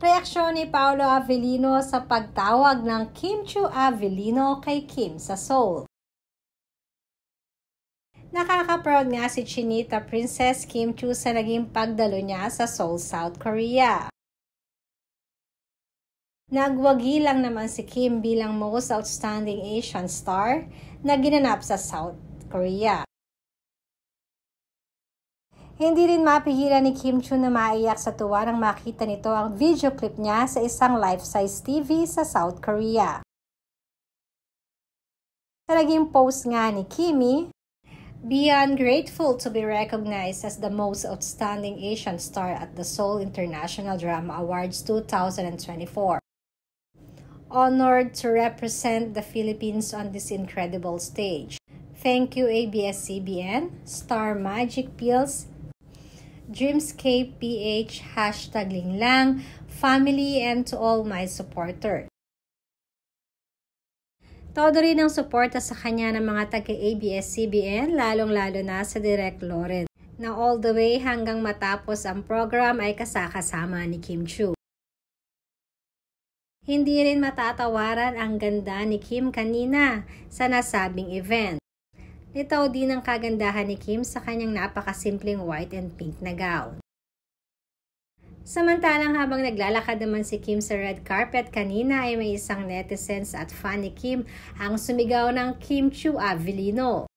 reaksyon ni Paolo Avellino sa pagtawag ng Kim Chu Avellino kay Kim sa Seoul. nakaka Nakakaproud nga si Chinita Princess Kim Chu sa naging pagdalo niya sa Seoul, South Korea. Nagwagi lang naman si Kim bilang most outstanding Asian star na ginanap sa South Korea. Hindi rin mapihira ni Kim Chun na maiyak sa tuwa nang makita nito ang video clip niya sa isang life-size TV sa South Korea. Sa naging post nga ni Kimi, Beyond grateful to be recognized as the most outstanding Asian star at the Seoul International Drama Awards 2024. Honored to represent the Philippines on this incredible stage. Thank you ABS-CBN, Star Magic Pills, Dreamscape PH, hashtag Linglang, family and to all my supporters. Todo rin ang suporta sa kanya ng mga taga-ABS-CBN, lalong-lalo na sa Direct Loren, na all the way hanggang matapos ang program ay kasakasama ni Kim Chu. Hindi rin matatawaran ang ganda ni Kim kanina sa nasabing event. Litaw din ang kagandahan ni Kim sa kanyang napakasimpleng white and pink na gown. Samantalang habang naglalakad naman si Kim sa red carpet kanina ay may isang netizens at fan ni Kim ang sumigaw ng Kim Chu Avellino.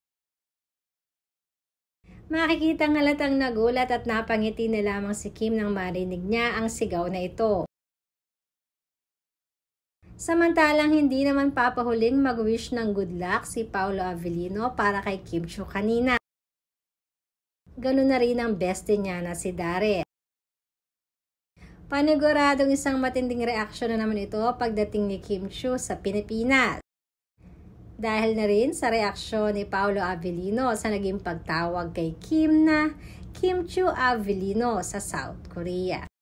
Makikita ng halatang nagulat at napangiti na lamang si Kim nang marinig niya ang sigaw na ito. Samantalang hindi naman papahuling mag-wish ng good luck si Paolo Avellino para kay Kim Cho kanina. Ganun na rin ang bestie niya na si Dare. Paniguradong isang matinding reaksyon na naman ito pagdating ni Kim Cho sa Pilipinas. Dahil na rin sa reaksyon ni Paolo Avellino sa naging pagtawag kay Kim na Kim Chu Avellino sa South Korea.